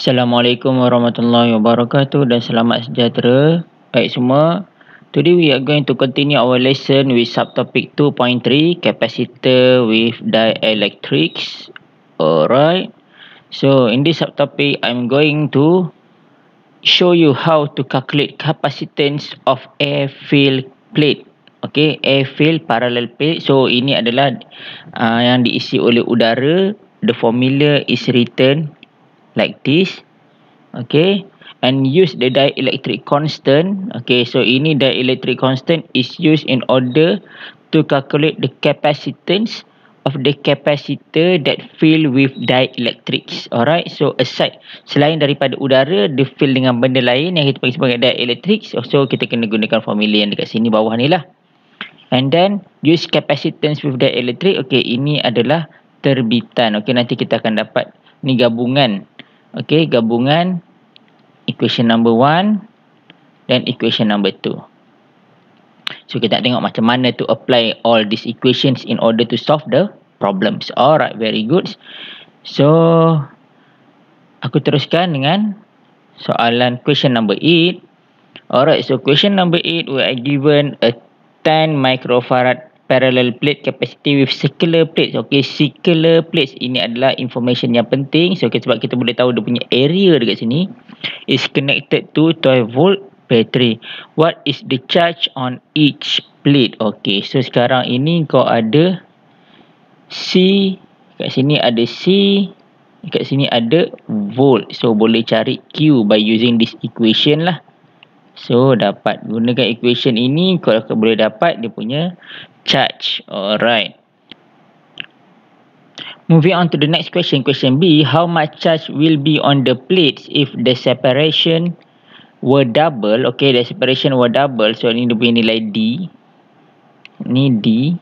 Assalamualaikum warahmatullahi wabarakatuh dan selamat sejahtera baik semua. Today we are going to continue our lesson with subtopic 2.3 capacitor with dielectrics. Alright. So in this subtopic I'm going to show you how to calculate capacitance of air filled plate. Okay, air filled parallel plate. So ini adalah uh, yang diisi oleh udara. The formula is written like this okay and use the dielectric constant okay so ini dielectric constant is used in order to calculate the capacitance of the capacitor that filled with dielectrics alright so aside selain daripada udara the fill dengan benda lain yang kita panggil sebagai dielectrics so kita kena gunakan formula yang dekat sini bawah ni lah and then use capacitance with dielectric okay ini adalah terbitan okay nanti kita akan dapat ni gabungan Okey, gabungan equation number 1 dan equation number 2. So kita nak tengok macam mana to apply all these equations in order to solve the problems. Alright, very good. So aku teruskan dengan soalan question number 8. Alright, so question number 8 we are given a 10 microfarad parallel plate capacity with circular plates. Okay, circular plates ini adalah information yang penting. So, okay, sebab kita boleh tahu dia punya area dekat sini. is connected to 12 volt battery. What is the charge on each plate? Okay, so sekarang ini kau ada C. Dekat sini ada C. Dekat sini ada volt. So, boleh cari Q by using this equation lah. So, dapat gunakan equation ini, kau boleh dapat dia punya charge. Alright. Moving on to the next question. Question B. How much charge will be on the plates if the separation were double? Okay, the separation were double. So, ini dia nilai D. Ni D.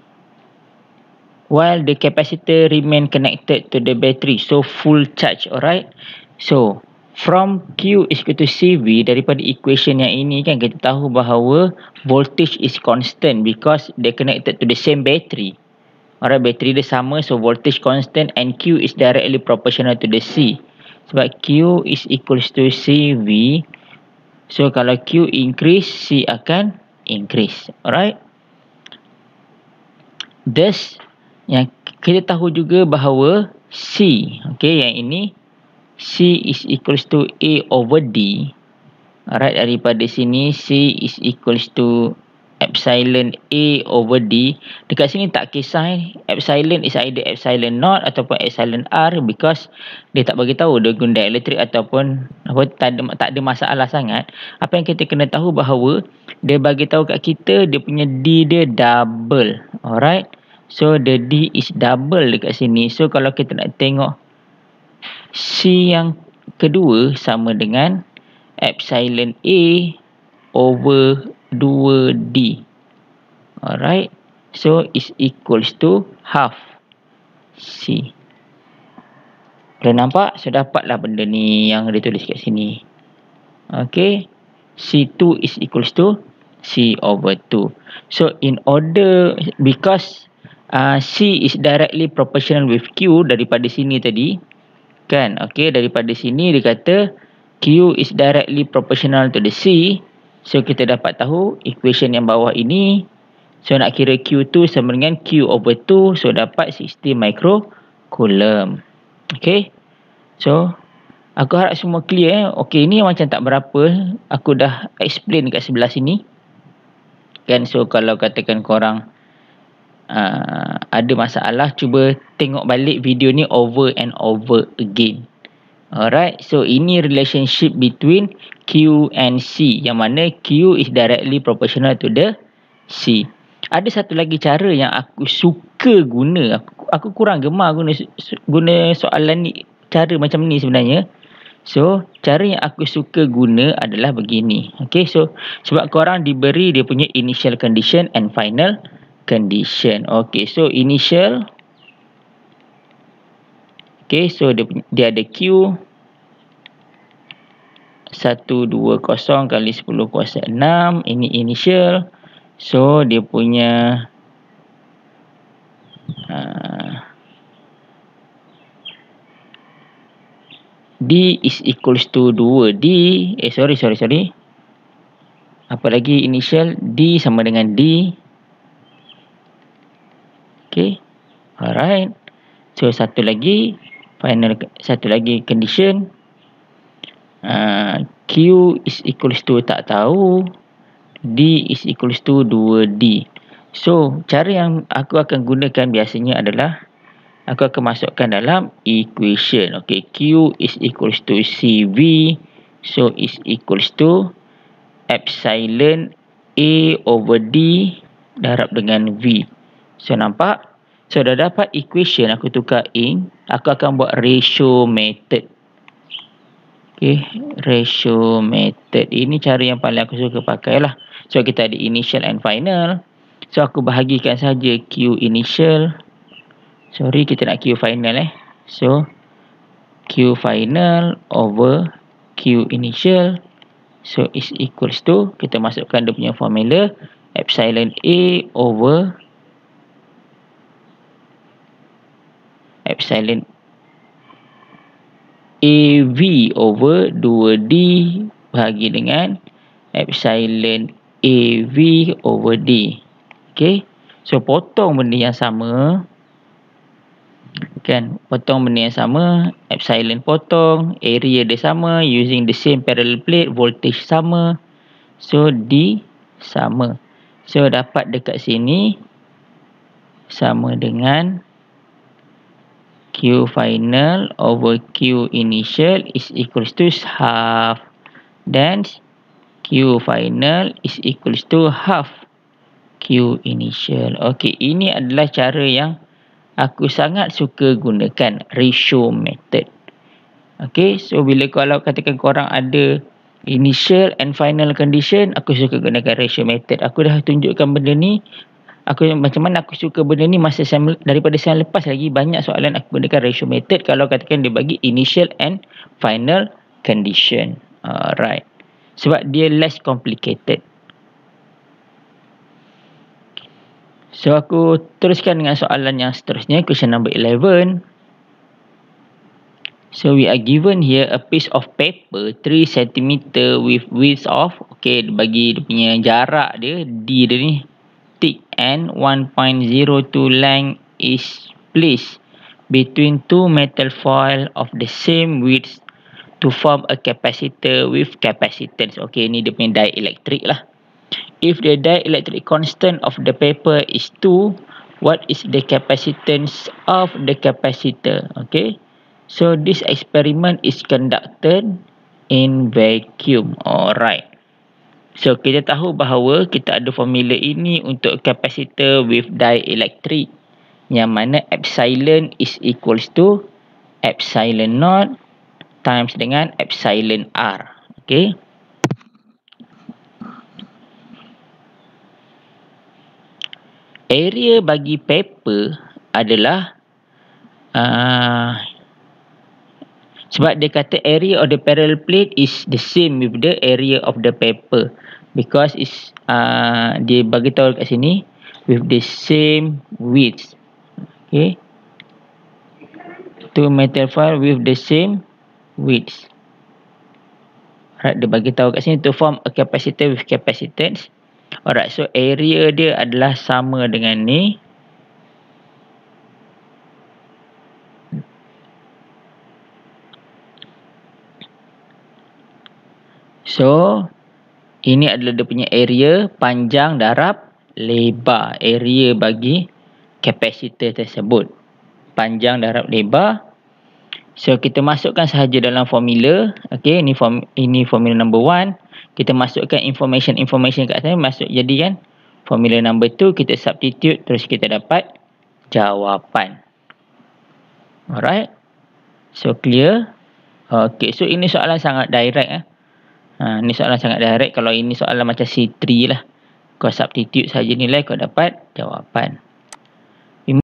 While the capacitor remain connected to the battery. So, full charge. Alright. So, from Q is equal to CV daripada equation yang ini kan kita tahu bahawa voltage is constant because they connected to the same battery. Alright, battery dia sama so voltage constant and Q is directly proportional to the C. Sebab Q is equal to CV. So kalau Q increase, C akan increase. Alright. Thus, yang kita tahu juga bahawa C. Okay, yang ini C is equals to A over D. Right daripada sini C is equals to epsilon A over D. Dekat sini tak kisah eh. Epsilon is either epsilon naught ataupun epsilon R because dia tak bagi tahu dia guna elektrik ataupun apa tak ada, tak ada masalah sangat. Apa yang kita kena tahu bahawa dia bagi tahu kat kita dia punya D dia double. Alright. So the D is double dekat sini. So kalau kita nak tengok C yang kedua sama dengan epsilon A over 2D. Alright. So, is equals to half C. Boleh nampak? So, dapatlah benda ni yang dia tulis kat sini. Okay. C2 is equals to C over 2. So, in order, because uh, C is directly proportional with Q daripada sini tadi kan okey daripada sini dia kata q is directly proportional to the c so kita dapat tahu equation yang bawah ini so nak kira q tu sama dengan q over 2 so dapat 60 micro coulomb Okay, so aku harap semua clear eh okey ini macam tak berapa aku dah explain dekat sebelah sini kan so kalau katakan korang Uh, ada masalah cuba tengok balik video ni over and over again Alright, so ini relationship between Q and C yang mana Q is directly proportional to the C. Ada satu lagi cara yang aku suka guna. Aku, aku kurang gemar guna guna soalan ni cara macam ni sebenarnya. So, cara yang aku suka guna adalah begini. Okay, so sebab korang diberi dia punya initial condition and final condition. Okay, so initial. Okay, so dia, dia ada Q. 1, 2, 0 kali 10 kuasa 6. Ini initial. So, dia punya. Uh, D is equals to 2D. Eh, sorry, sorry, sorry. Apa lagi initial? D sama dengan D. Alright. So satu lagi final satu lagi condition uh, Q is equals to tak tahu D is equals to 2D. So cara yang aku akan gunakan biasanya adalah aku akan masukkan dalam equation. Okay, Q is equals to CV. So is equals to epsilon A over D darab dengan V. So nampak So dah dapat equation aku tukar in. Aku akan buat ratio method. Okay. Ratio method. Ini cara yang paling aku suka pakai lah. So kita ada initial and final. So aku bahagikan saja Q initial. Sorry kita nak Q final eh. So Q final over Q initial. So is equals to. Kita masukkan dia punya formula. Epsilon A over epsilon AV over 2D bahagi dengan epsilon AV over D. Okey. So potong benda yang sama kan potong benda yang sama epsilon potong area dia sama using the same parallel plate voltage sama so D sama so dapat dekat sini sama dengan 0.5 Q final over Q initial is equal to half. Then Q final is equal to half Q initial. Okey, ini adalah cara yang aku sangat suka gunakan ratio method. Okey, so bila kalau katakan korang ada initial and final condition, aku suka gunakan ratio method. Aku dah tunjukkan benda ni aku macam mana aku suka benda ni masa saya daripada saya lepas lagi banyak soalan aku gunakan ratio method kalau katakan dia bagi initial and final condition alright sebab dia less complicated so aku teruskan dengan soalan yang seterusnya question number 11 so we are given here a piece of paper 3 cm with width of okay bagi dia punya jarak dia d dia ni and 1.02 length is placed between two metal foil of the same width to form a capacitor with capacitance. Okay, ni dia punya dielectric lah. If the dielectric constant of the paper is 2, what is the capacitance of the capacitor? Okay, so this experiment is conducted in vacuum. Alright. So kita tahu bahawa kita ada formula ini untuk kapasitor with dielectric yang mana epsilon is equals to epsilon naught times dengan epsilon r. Okay. Area bagi paper adalah uh, sebab dia kata area of the parallel plate is the same with the area of the paper. Because is uh, dia bagi tahu kat sini with the same width. Okay. Two metal file with the same width. Alright, dia bagi tahu kat sini to form a capacitor with capacitance. Alright, so area dia adalah sama dengan ni. So, ini adalah dia punya area panjang darab lebar. Area bagi kapasitor tersebut. Panjang darab lebar. So, kita masukkan sahaja dalam formula. Okay, ini, form, ini formula number one. Kita masukkan information-information kat sana. Masuk jadi kan. Formula number two, kita substitute. Terus kita dapat jawapan. Alright. So, clear. Okay, so ini soalan sangat direct. Eh. Ha, ni soalan sangat direct. Kalau ini soalan macam C3 lah. Kau substitute saja nilai kau dapat jawapan.